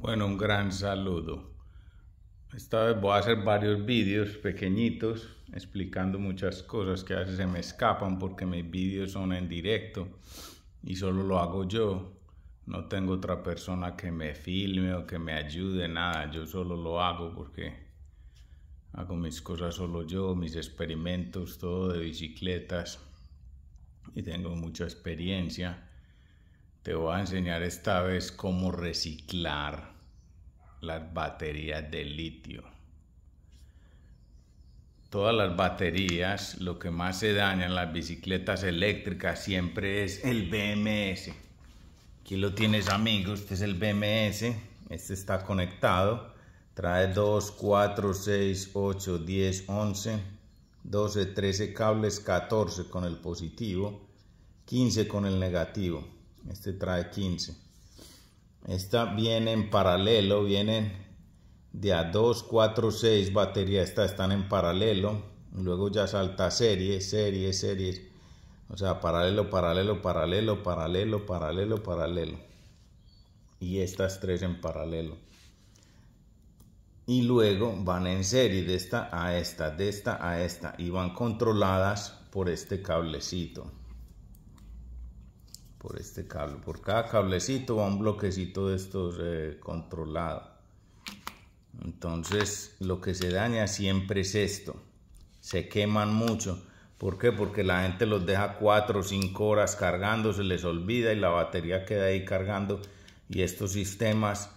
Bueno, un gran saludo. Esta vez voy a hacer varios vídeos pequeñitos explicando muchas cosas que a veces se me escapan porque mis vídeos son en directo y solo lo hago yo. No tengo otra persona que me filme o que me ayude, nada. Yo solo lo hago porque hago mis cosas solo yo, mis experimentos, todo de bicicletas y tengo mucha experiencia te voy a enseñar esta vez cómo reciclar las baterías de litio. Todas las baterías, lo que más se daña en las bicicletas eléctricas siempre es el BMS. Aquí lo tienes amigo, este es el BMS, este está conectado. Trae 2, 4, 6, 8, 10, 11, 12, 13 cables, 14 con el positivo, 15 con el negativo. Este trae 15. Esta viene en paralelo, vienen de a 2, 4, 6 baterías. Estas están en paralelo. Luego ya salta serie, serie, serie. O sea, paralelo, paralelo, paralelo, paralelo, paralelo, paralelo. Y estas tres en paralelo. Y luego van en serie de esta a esta, de esta a esta. Y van controladas por este cablecito por este cable. Por cada cablecito va un bloquecito de estos eh, controlado. Entonces lo que se daña siempre es esto. Se queman mucho. ¿Por qué? Porque la gente los deja 4 o 5 horas cargando, se les olvida y la batería queda ahí cargando. Y estos sistemas,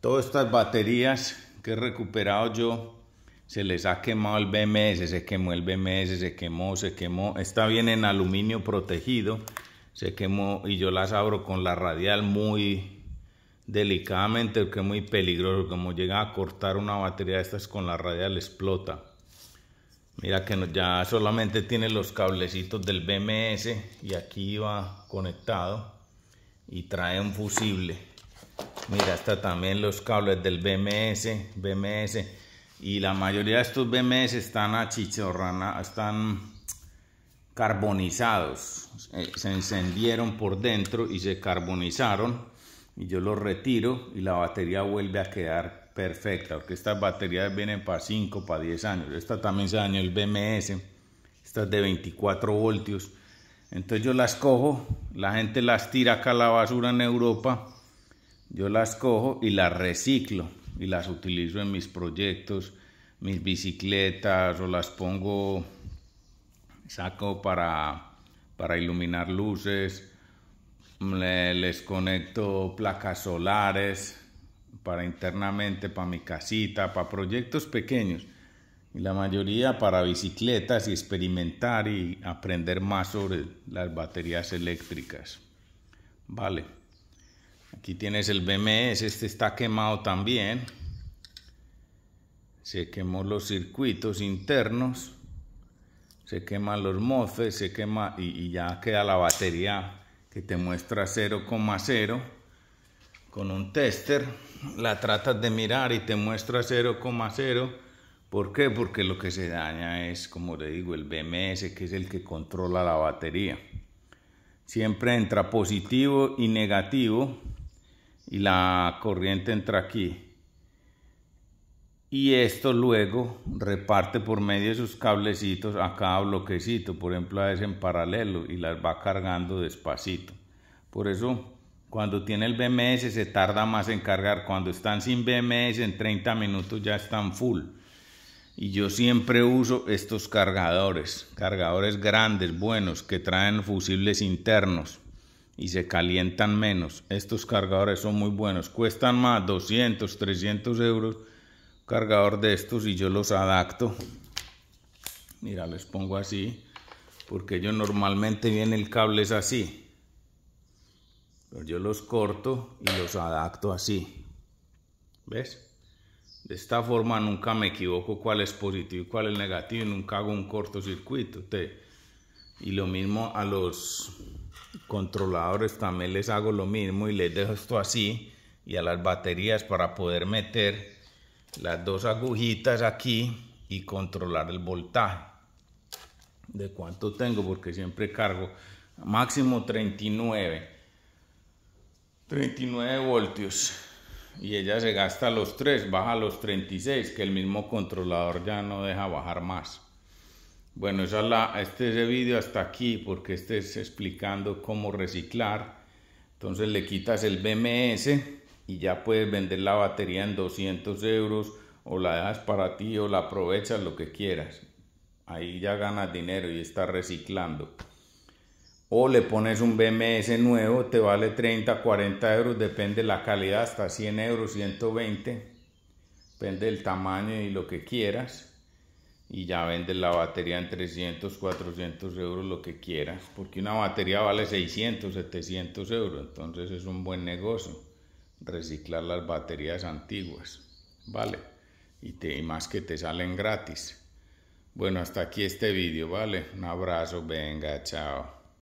todas estas baterías que he recuperado yo, se les ha quemado el BMS, se quemó el BMS, se quemó, se quemó. Está bien en aluminio protegido se quemó y yo las abro con la radial muy delicadamente porque es muy peligroso. Como llega a cortar una batería de estas con la radial explota. Mira que ya solamente tiene los cablecitos del BMS y aquí va conectado y trae un fusible. Mira, está también los cables del BMS, BMS y la mayoría de estos BMS están achichorrana están carbonizados. Se encendieron por dentro y se carbonizaron. Y yo los retiro y la batería vuelve a quedar perfecta. Porque estas baterías vienen para 5, para 10 años. Esta también se dañó el BMS. Esta es de 24 voltios. Entonces yo las cojo. La gente las tira acá a la basura en Europa. Yo las cojo y las reciclo. Y las utilizo en mis proyectos, mis bicicletas o las pongo saco para, iluminar luces, les conecto placas solares para internamente, para mi casita, para proyectos pequeños. Y la mayoría para bicicletas y experimentar y aprender más sobre las baterías eléctricas. Vale. Aquí tienes el BMS, este está quemado también. Se quemó los circuitos internos se quema los mofes, se quema y, y ya queda la batería que te muestra 0,0 con un tester, la tratas de mirar y te muestra 0,0. ¿Por qué? Porque lo que se daña es, como le digo, el BMS, que es el que controla la batería. Siempre entra positivo y negativo y la corriente entra aquí y esto luego reparte por medio de sus cablecitos a cada bloquecito, por ejemplo a ese en paralelo y las va cargando despacito. Por eso cuando tiene el BMS se tarda más en cargar, cuando están sin BMS en 30 minutos ya están full. Y yo siempre uso estos cargadores, cargadores grandes, buenos, que traen fusibles internos y se calientan menos. Estos cargadores son muy buenos, cuestan más 200, 300 euros cargador de estos y yo los adapto. Mira, les pongo así, porque yo normalmente viene el cable es así. Pero yo los corto y los adapto así. ¿Ves? De esta forma nunca me equivoco cuál es positivo y cuál es negativo nunca hago un cortocircuito. Te... Y lo mismo a los controladores también les hago lo mismo y les dejo esto así y a las baterías para poder meter las dos agujitas aquí y controlar el voltaje de cuánto tengo porque siempre cargo máximo 39 39 voltios y ella se gasta los 3 baja los 36 que el mismo controlador ya no deja bajar más bueno es este es vídeo hasta aquí porque este es explicando cómo reciclar entonces le quitas el BMS y ya puedes vender la batería en 200 euros o la dejas para ti o la aprovechas lo que quieras. Ahí ya ganas dinero y estás reciclando. O le pones un BMS nuevo, te vale 30, 40 euros, depende de la calidad, hasta 100 euros, 120. Depende del tamaño y lo que quieras. Y ya vendes la batería en 300, 400 euros, lo que quieras. Porque una batería vale 600, 700 euros. Entonces es un buen negocio reciclar las baterías antiguas, ¿vale? Y, te, más que te salen gratis. Bueno, hasta aquí este vídeo, ¿vale? Un abrazo, venga, chao.